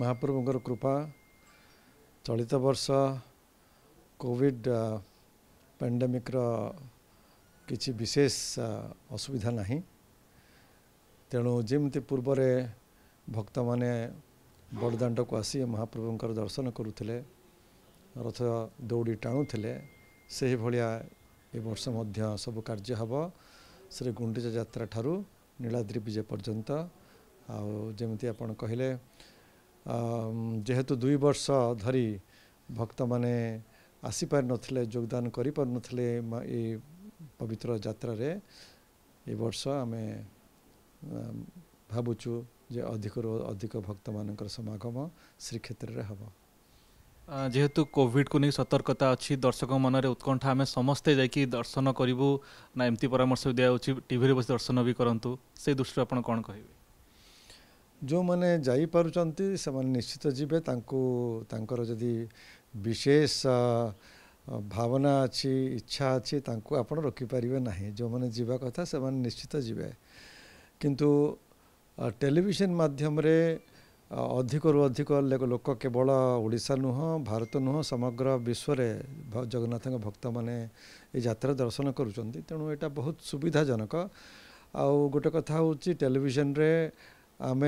ମହାପ୍ରଭୁଙ୍କର କୃପା ଚଳିତ ବର୍ଷ କୋଭିଡ଼ ପେଣ୍ଡେମିକ୍ର କିଛି ବିଶେଷ ଅସୁବିଧା ନାହିଁ ତେଣୁ ଯେମିତି ପୂର୍ବରେ ଭକ୍ତମାନେ ବଡ଼ଦାଣ୍ଡକୁ ଆସି ମହାପ୍ରଭୁଙ୍କର ଦର୍ଶନ କରୁଥିଲେ ରଥ ଦୌଡ଼ି ଟାଣୁଥିଲେ ସେହିଭଳିଆ ଏ ବର୍ଷ ମଧ୍ୟ ସବୁ କାର୍ଯ୍ୟ ହେବ ଶ୍ରୀ ଗୁଣ୍ଡିଚା ଯାତ୍ରା ଠାରୁ ନୀଳାଦ୍ରୀ ବିଜେ ପର୍ଯ୍ୟନ୍ତ ଆଉ ଯେମିତି ଆପଣ କହିଲେ ଯେହେତୁ ଦୁଇ ବର୍ଷ ଧରି ଭକ୍ତମାନେ ଆସିପାରିନଥିଲେ ଯୋଗଦାନ କରିପାରୁନଥିଲେ ଏ ପବିତ୍ର ଯାତ୍ରାରେ ଏ ବର୍ଷ ଆମେ ଭାବୁଛୁ ଯେ ଅଧିକରୁ ଅଧିକ ଭକ୍ତମାନଙ୍କର ସମାଗମ ଶ୍ରୀକ୍ଷେତ୍ରରେ ହେବ ଯେହେତୁ କୋଭିଡ଼କୁ ନେଇ ସତର୍କତା ଅଛି ଦର୍ଶକ ମନରେ ଉତ୍କଣ୍ଠା ଆମେ ସମସ୍ତେ ଯାଇକି ଦର୍ଶନ କରିବୁ ନା ଏମିତି ପରାମର୍ଶ ଦିଆଯାଉଛି ଟିଭିରେ ବସି ଦର୍ଶନ ବି କରନ୍ତୁ ସେଇ ଦୃଷ୍ଟିରୁ ଆପଣ କ'ଣ କହିବେ ଯେଉଁମାନେ ଯାଇପାରୁଛନ୍ତି ସେମାନେ ନିଶ୍ଚିତ ଯିବେ ତାଙ୍କୁ ତାଙ୍କର ଯଦି ବିଶେଷ ଭାବନା ଅଛି ଇଚ୍ଛା ଅଛି ତାଙ୍କୁ ଆପଣ ରୋକିପାରିବେ ନାହିଁ ଯେଉଁମାନେ ଯିବା କଥା ସେମାନେ ନିଶ୍ଚିତ ଯିବେ କିନ୍ତୁ ଟେଲିଭିଜନ ମାଧ୍ୟମରେ ଅଧିକରୁ ଅଧିକ ଲୋକ କେବଳ ଓଡ଼ିଶା ନୁହଁ ଭାରତ ନୁହଁ ସମଗ୍ର ବିଶ୍ୱରେ ଜଗନ୍ନାଥଙ୍କ ଭକ୍ତମାନେ ଏ ଯାତ୍ରା ଦର୍ଶନ କରୁଛନ୍ତି ତେଣୁ ଏଇଟା ବହୁତ ସୁବିଧାଜନକ ଆଉ ଗୋଟେ କଥା ହେଉଛି ଟେଲିଭିଜନରେ तो आम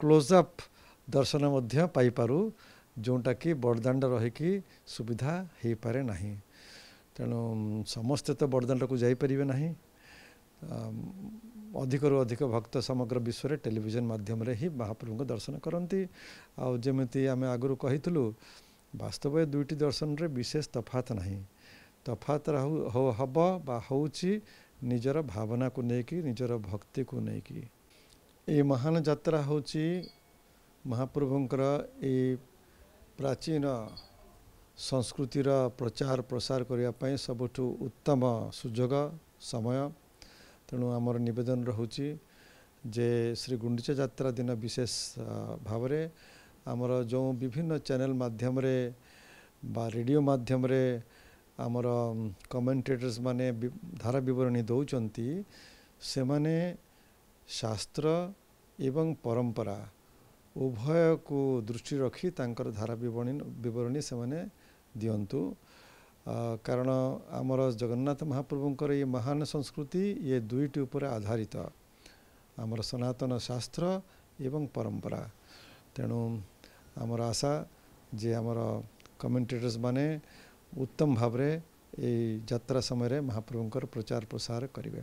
क्लोजअप दर्शन पाई जोटा कि बड़दाण्ड रही सुविधा हो पारे ना तेणु समस्ते तो बड़दाण्ड को जापर ना अधिक रू अधिक भक्त समग्र विश्व में टेलीजन मध्यम ही महाप्रभु को दर्शन करती आमती आम आगु कही बास्तव दुईट दर्शन रे विशेष तफात ना तफात हम बा निजर भावना को लेकिन निजर भक्ति को लेकिन ଏ ମହାନ ଯାତ୍ରା ହେଉଛି ମହାପ୍ରଭୁଙ୍କର ଏଇ ପ୍ରାଚୀନ ସଂସ୍କୃତିର ପ୍ରଚାର ପ୍ରସାର କରିବା ପାଇଁ ସବୁଠୁ ଉତ୍ତମ ସୁଯୋଗ ସମୟ ତେଣୁ ଆମର ନିବେଦନ ରହୁଛି ଯେ ଶ୍ରୀ ଗୁଣ୍ଡିଚା ଯାତ୍ରା ଦିନ ବିଶେଷ ଭାବରେ ଆମର ଯେଉଁ ବିଭିନ୍ନ ଚ୍ୟାନେଲ ମାଧ୍ୟମରେ ବା ରେଡ଼ିଓ ମାଧ୍ୟମରେ ଆମର କମେଣ୍ଟେଟର୍ସ ମାନେ ଧାରା ବିବରଣୀ ଦେଉଛନ୍ତି ସେମାନେ ଶାସ୍ତ୍ର ଏବଂ ପରମ୍ପରା ଉଭୟକୁ ଦୃଷ୍ଟି ରଖି ତାଙ୍କର ଧାରା ବିବରଣୀ ବିବରଣୀ ସେମାନେ ଦିଅନ୍ତୁ କାରଣ ଆମର ଜଗନ୍ନାଥ ମହାପ୍ରଭୁଙ୍କର ଏ ମହାନ ସଂସ୍କୃତି ଏ ଦୁଇଟି ଉପରେ ଆଧାରିତ ଆମର ସନାତନ ଶାସ୍ତ୍ର ଏବଂ ପରମ୍ପରା ତେଣୁ ଆମର ଆଶା ଯେ ଆମର କମେଣ୍ଟେଟର୍ସ ମାନେ ଉତ୍ତମ ଭାବରେ ଏଇ ଯାତ୍ରା ସମୟରେ ମହାପ୍ରଭୁଙ୍କର ପ୍ରଚାର ପ୍ରସାର କରିବେ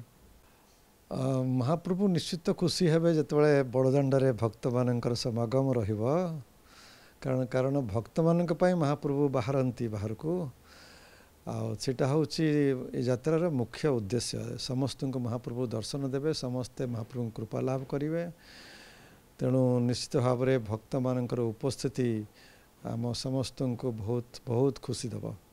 ମହାପ୍ରଭୁ ନିଶ୍ଚିତ ଖୁସି ହେବେ ଯେତେବେଳେ ବଡ଼ଦାଣ୍ଡରେ ଭକ୍ତମାନଙ୍କର ସମାଗମ ରହିବ କାରଣ କାରଣ ଭକ୍ତମାନଙ୍କ ପାଇଁ ମହାପ୍ରଭୁ ବାହାରନ୍ତି ବାହାରକୁ ଆଉ ସେଇଟା ହେଉଛି ଏ ଯାତ୍ରାର ମୁଖ୍ୟ ଉଦ୍ଦେଶ୍ୟ ସମସ୍ତଙ୍କୁ ମହାପ୍ରଭୁ ଦର୍ଶନ ଦେବେ ସମସ୍ତେ ମହାପ୍ରଭୁଙ୍କୁ କୃପା ଲାଭ କରିବେ ତେଣୁ ନିଶ୍ଚିତ ଭାବରେ ଭକ୍ତମାନଙ୍କର ଉପସ୍ଥିତି ଆମ ସମସ୍ତଙ୍କୁ ବହୁତ ବହୁତ ଖୁସି ଦେବ